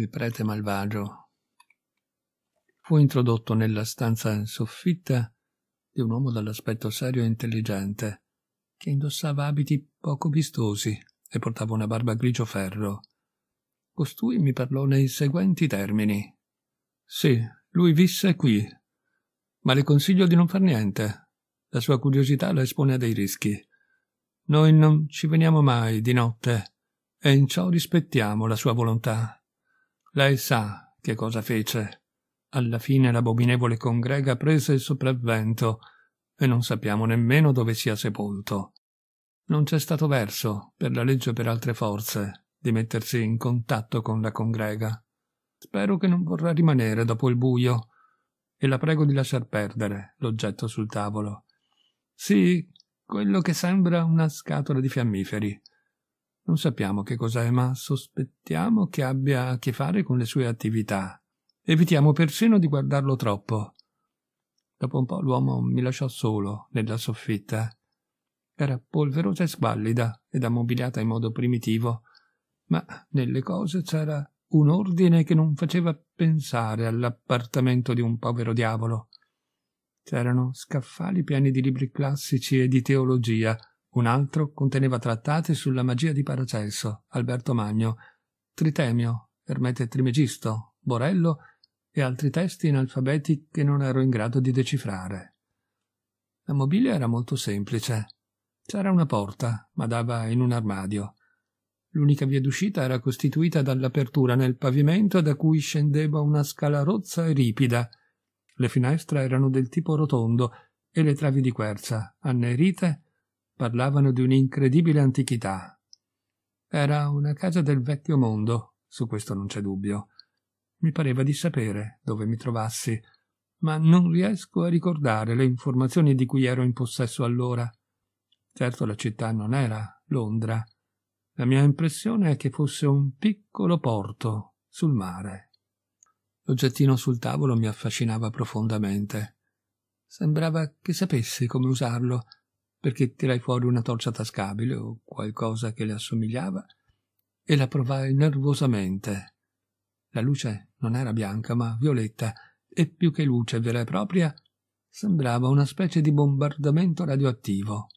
il prete malvagio. Fu introdotto nella stanza in soffitta di un uomo dall'aspetto serio e intelligente, che indossava abiti poco vistosi e portava una barba grigio ferro. Costui mi parlò nei seguenti termini. Sì, lui visse qui, ma le consiglio di non far niente. La sua curiosità la espone a dei rischi. Noi non ci veniamo mai di notte, e in ciò rispettiamo la sua volontà. Lei sa che cosa fece. Alla fine l'abominevole congrega prese il sopravvento e non sappiamo nemmeno dove sia sepolto. Non c'è stato verso, per la legge o per altre forze, di mettersi in contatto con la congrega. Spero che non vorrà rimanere dopo il buio e la prego di lasciar perdere l'oggetto sul tavolo. Sì, quello che sembra una scatola di fiammiferi. Non sappiamo che cos'è, ma sospettiamo che abbia a che fare con le sue attività. Evitiamo persino di guardarlo troppo. Dopo un po' l'uomo mi lasciò solo nella soffitta. Era polverosa e squallida ed ammobiliata in modo primitivo, ma nelle cose c'era un ordine che non faceva pensare all'appartamento di un povero diavolo. C'erano scaffali pieni di libri classici e di teologia, un altro conteneva trattati sulla magia di Paracelso, Alberto Magno, Tritemio, Ermete Trimegisto, Borello e altri testi in alfabeti che non ero in grado di decifrare. La mobilia era molto semplice. C'era una porta, ma dava in un armadio. L'unica via d'uscita era costituita dall'apertura nel pavimento da cui scendeva una scala rozza e ripida. Le finestre erano del tipo rotondo e le travi di quercia, annerite parlavano di un'incredibile antichità. Era una casa del vecchio mondo, su questo non c'è dubbio. Mi pareva di sapere dove mi trovassi, ma non riesco a ricordare le informazioni di cui ero in possesso allora. Certo la città non era Londra. La mia impressione è che fosse un piccolo porto sul mare. L'oggettino sul tavolo mi affascinava profondamente. Sembrava che sapessi come usarlo perché tirai fuori una torcia tascabile o qualcosa che le assomigliava e la provai nervosamente. La luce non era bianca ma violetta e più che luce vera e propria sembrava una specie di bombardamento radioattivo.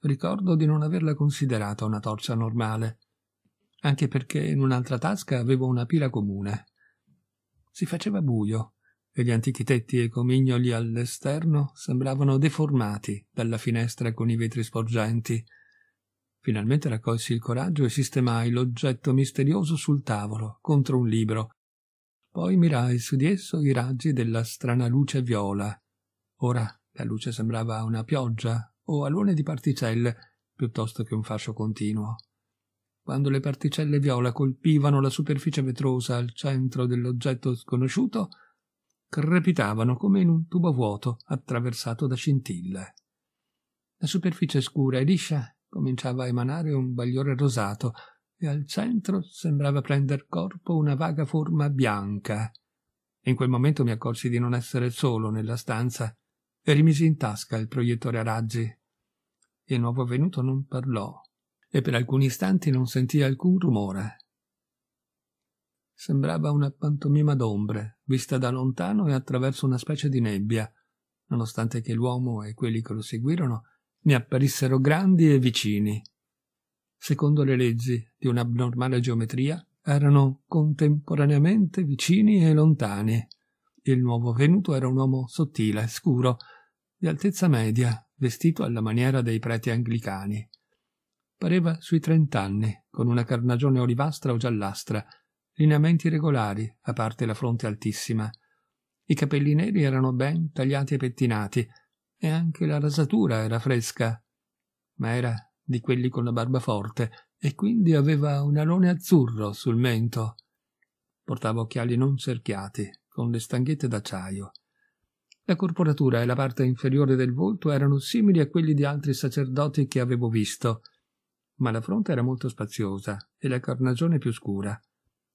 Ricordo di non averla considerata una torcia normale, anche perché in un'altra tasca avevo una pila comune. Si faceva buio e gli antichi tetti e comignoli all'esterno sembravano deformati dalla finestra con i vetri sporgenti. Finalmente raccolsi il coraggio e sistemai l'oggetto misterioso sul tavolo, contro un libro. Poi mirai su di esso i raggi della strana luce viola. Ora la luce sembrava una pioggia o alone di particelle, piuttosto che un fascio continuo. Quando le particelle viola colpivano la superficie vetrosa al centro dell'oggetto sconosciuto, crepitavano come in un tubo vuoto attraversato da scintille. La superficie scura e liscia cominciava a emanare un bagliore rosato e al centro sembrava prender corpo una vaga forma bianca. In quel momento mi accorsi di non essere solo nella stanza e rimisi in tasca il proiettore a raggi. Il nuovo venuto non parlò e per alcuni istanti non sentì alcun rumore. Sembrava una pantomima d'ombre, vista da lontano e attraverso una specie di nebbia, nonostante che l'uomo e quelli che lo seguirono ne apparissero grandi e vicini. Secondo le leggi di un'abnormale geometria, erano contemporaneamente vicini e lontani. Il nuovo venuto era un uomo sottile, scuro, di altezza media, vestito alla maniera dei preti anglicani. Pareva sui trent'anni, con una carnagione olivastra o giallastra, lineamenti regolari, a parte la fronte altissima. I capelli neri erano ben tagliati e pettinati, e anche la rasatura era fresca, ma era di quelli con la barba forte, e quindi aveva un alone azzurro sul mento. Portava occhiali non cerchiati, con le stanghette d'acciaio. La corporatura e la parte inferiore del volto erano simili a quelli di altri sacerdoti che avevo visto, ma la fronte era molto spaziosa e la carnagione più scura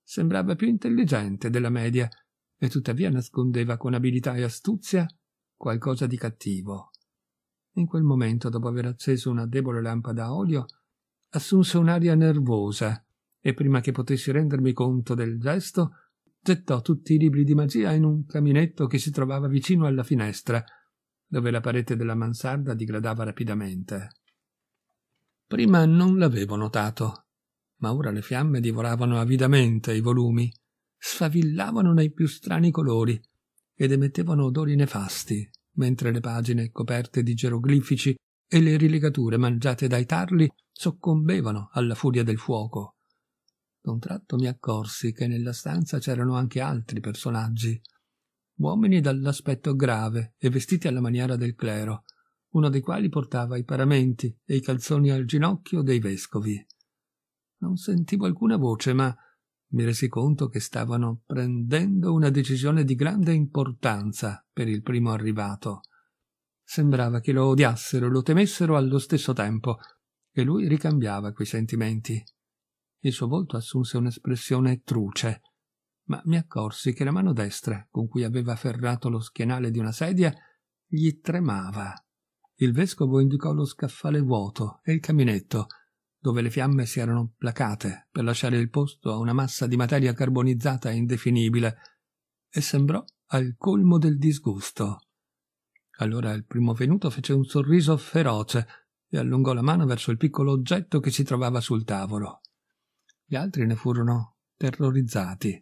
sembrava più intelligente della media e tuttavia nascondeva con abilità e astuzia qualcosa di cattivo. In quel momento, dopo aver acceso una debole lampada a olio, assunse un'aria nervosa e prima che potessi rendermi conto del gesto, gettò tutti i libri di magia in un caminetto che si trovava vicino alla finestra, dove la parete della mansarda digradava rapidamente. Prima non l'avevo notato, ma ora le fiamme divoravano avidamente i volumi, sfavillavano nei più strani colori ed emettevano odori nefasti, mentre le pagine coperte di geroglifici e le rilegature mangiate dai tarli soccombevano alla furia del fuoco. D'un tratto mi accorsi che nella stanza c'erano anche altri personaggi, uomini dall'aspetto grave e vestiti alla maniera del clero, uno dei quali portava i paramenti e i calzoni al ginocchio dei vescovi. Non sentivo alcuna voce, ma mi resi conto che stavano prendendo una decisione di grande importanza per il primo arrivato. Sembrava che lo odiassero e lo temessero allo stesso tempo, e lui ricambiava quei sentimenti. Il suo volto assunse un'espressione truce, ma mi accorsi che la mano destra con cui aveva afferrato lo schienale di una sedia gli tremava. Il vescovo indicò lo scaffale vuoto e il caminetto, dove le fiamme si erano placate per lasciare il posto a una massa di materia carbonizzata indefinibile, e sembrò al colmo del disgusto. Allora il primo venuto fece un sorriso feroce e allungò la mano verso il piccolo oggetto che si trovava sul tavolo. Gli altri ne furono terrorizzati.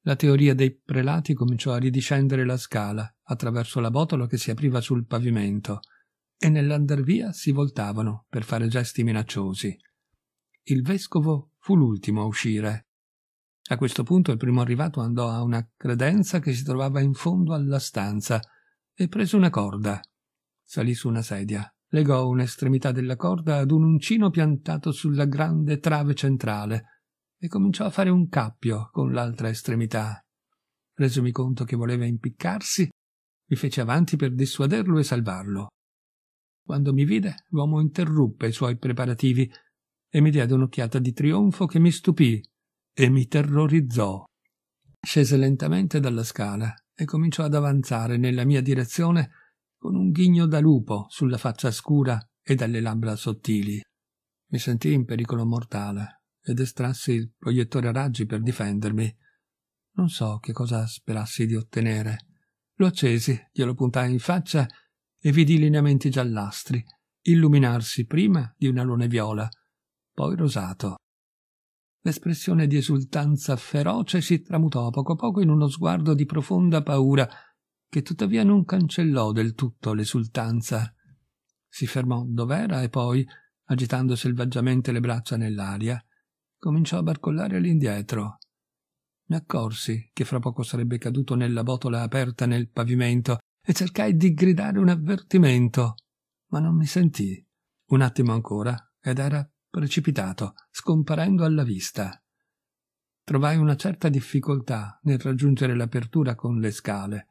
La teoria dei prelati cominciò a ridiscendere la scala attraverso la botola che si apriva sul pavimento e nell'andar via si voltavano per fare gesti minacciosi. Il vescovo fu l'ultimo a uscire. A questo punto il primo arrivato andò a una credenza che si trovava in fondo alla stanza e prese una corda. Salì su una sedia, legò un'estremità della corda ad un uncino piantato sulla grande trave centrale e cominciò a fare un cappio con l'altra estremità. Resumi conto che voleva impiccarsi, mi fece avanti per dissuaderlo e salvarlo. Quando mi vide, l'uomo interruppe i suoi preparativi e mi diede un'occhiata di trionfo che mi stupì e mi terrorizzò. Scese lentamente dalla scala e cominciò ad avanzare nella mia direzione con un ghigno da lupo sulla faccia scura e dalle labbra sottili. Mi sentii in pericolo mortale ed estrassi il proiettore a raggi per difendermi. Non so che cosa sperassi di ottenere. Lo accesi, glielo puntai in faccia e vidi i lineamenti giallastri illuminarsi prima di una luna viola, poi rosato. L'espressione di esultanza feroce si tramutò a poco a poco in uno sguardo di profonda paura, che tuttavia non cancellò del tutto l'esultanza. Si fermò dov'era e poi, agitando selvaggiamente le braccia nell'aria, cominciò a barcollare all'indietro. Ne accorsi che fra poco sarebbe caduto nella botola aperta nel pavimento e cercai di gridare un avvertimento, ma non mi sentì. Un attimo ancora ed era precipitato, scomparendo alla vista. Trovai una certa difficoltà nel raggiungere l'apertura con le scale,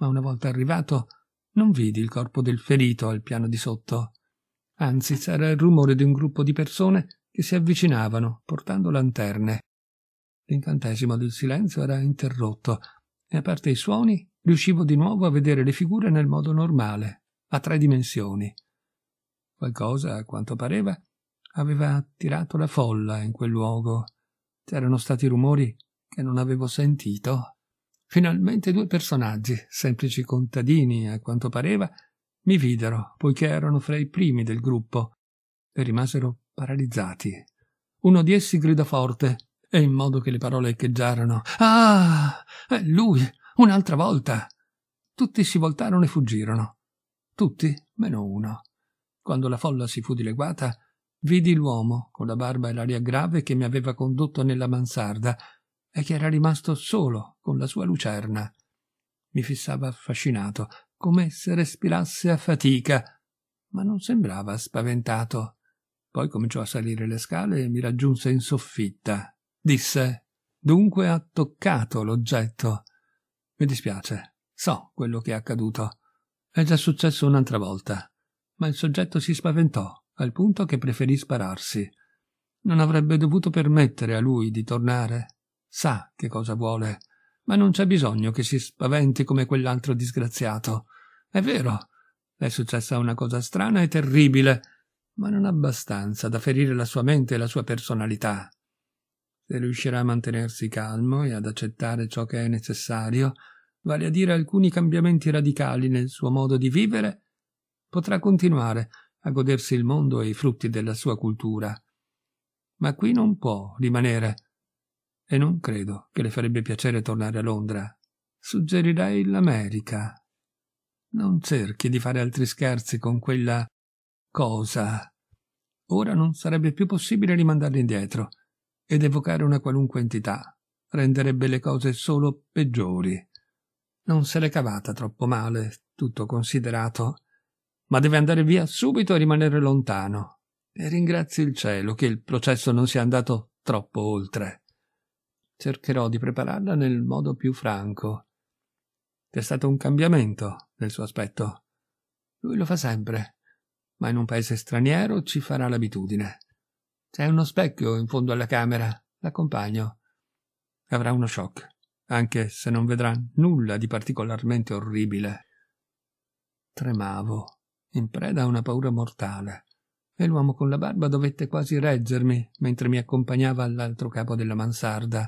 ma una volta arrivato non vidi il corpo del ferito al piano di sotto. Anzi, c'era il rumore di un gruppo di persone che si avvicinavano, portando lanterne. L'incantesimo del silenzio era interrotto, e a parte i suoni riuscivo di nuovo a vedere le figure nel modo normale, a tre dimensioni. Qualcosa, a quanto pareva, aveva attirato la folla in quel luogo. C'erano stati rumori che non avevo sentito. Finalmente due personaggi, semplici contadini, a quanto pareva, mi videro, poiché erano fra i primi del gruppo, e rimasero paralizzati. Uno di essi gridò forte, e in modo che le parole echeggiarono. Ah! È lui! Un'altra volta! Tutti si voltarono e fuggirono. Tutti, meno uno. Quando la folla si fu dileguata, vidi l'uomo, con la barba e l'aria grave, che mi aveva condotto nella mansarda e che era rimasto solo con la sua lucerna. Mi fissava affascinato, come se respirasse a fatica, ma non sembrava spaventato. Poi cominciò a salire le scale e mi raggiunse in soffitta. Disse: Dunque ha toccato l'oggetto. Mi dispiace, so quello che è accaduto. È già successo un'altra volta, ma il soggetto si spaventò al punto che preferì spararsi. Non avrebbe dovuto permettere a lui di tornare. Sa che cosa vuole, ma non c'è bisogno che si spaventi come quell'altro disgraziato. È vero, è successa una cosa strana e terribile, ma non abbastanza da ferire la sua mente e la sua personalità se riuscirà a mantenersi calmo e ad accettare ciò che è necessario, vale a dire alcuni cambiamenti radicali nel suo modo di vivere, potrà continuare a godersi il mondo e i frutti della sua cultura. Ma qui non può rimanere. E non credo che le farebbe piacere tornare a Londra. Suggerirei l'America. Non cerchi di fare altri scherzi con quella cosa. Ora non sarebbe più possibile rimandarli indietro ed evocare una qualunque entità renderebbe le cose solo peggiori. Non se l'è cavata troppo male, tutto considerato, ma deve andare via subito e rimanere lontano. E ringrazi il cielo che il processo non sia andato troppo oltre. Cercherò di prepararla nel modo più franco. C'è stato un cambiamento nel suo aspetto. Lui lo fa sempre, ma in un paese straniero ci farà l'abitudine. C'è uno specchio in fondo alla camera. L'accompagno. Avrà uno shock, anche se non vedrà nulla di particolarmente orribile. Tremavo, in preda a una paura mortale, e l'uomo con la barba dovette quasi reggermi mentre mi accompagnava all'altro capo della mansarda.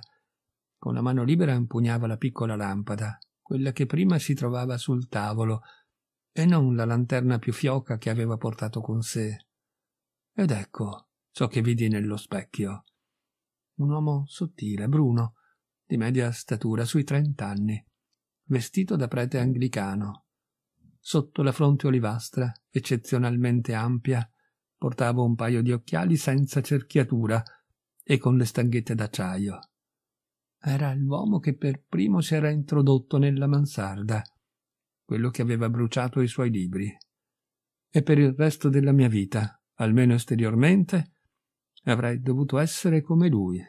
Con la mano libera impugnava la piccola lampada, quella che prima si trovava sul tavolo, e non la lanterna più fioca che aveva portato con sé. Ed ecco, ciò che vidi nello specchio. Un uomo sottile, bruno, di media statura, sui trent'anni, vestito da prete anglicano. Sotto la fronte olivastra, eccezionalmente ampia, portava un paio di occhiali senza cerchiatura e con le stanghette d'acciaio. Era l'uomo che per primo si era introdotto nella mansarda, quello che aveva bruciato i suoi libri. E per il resto della mia vita, almeno esteriormente, Avrei dovuto essere come lui.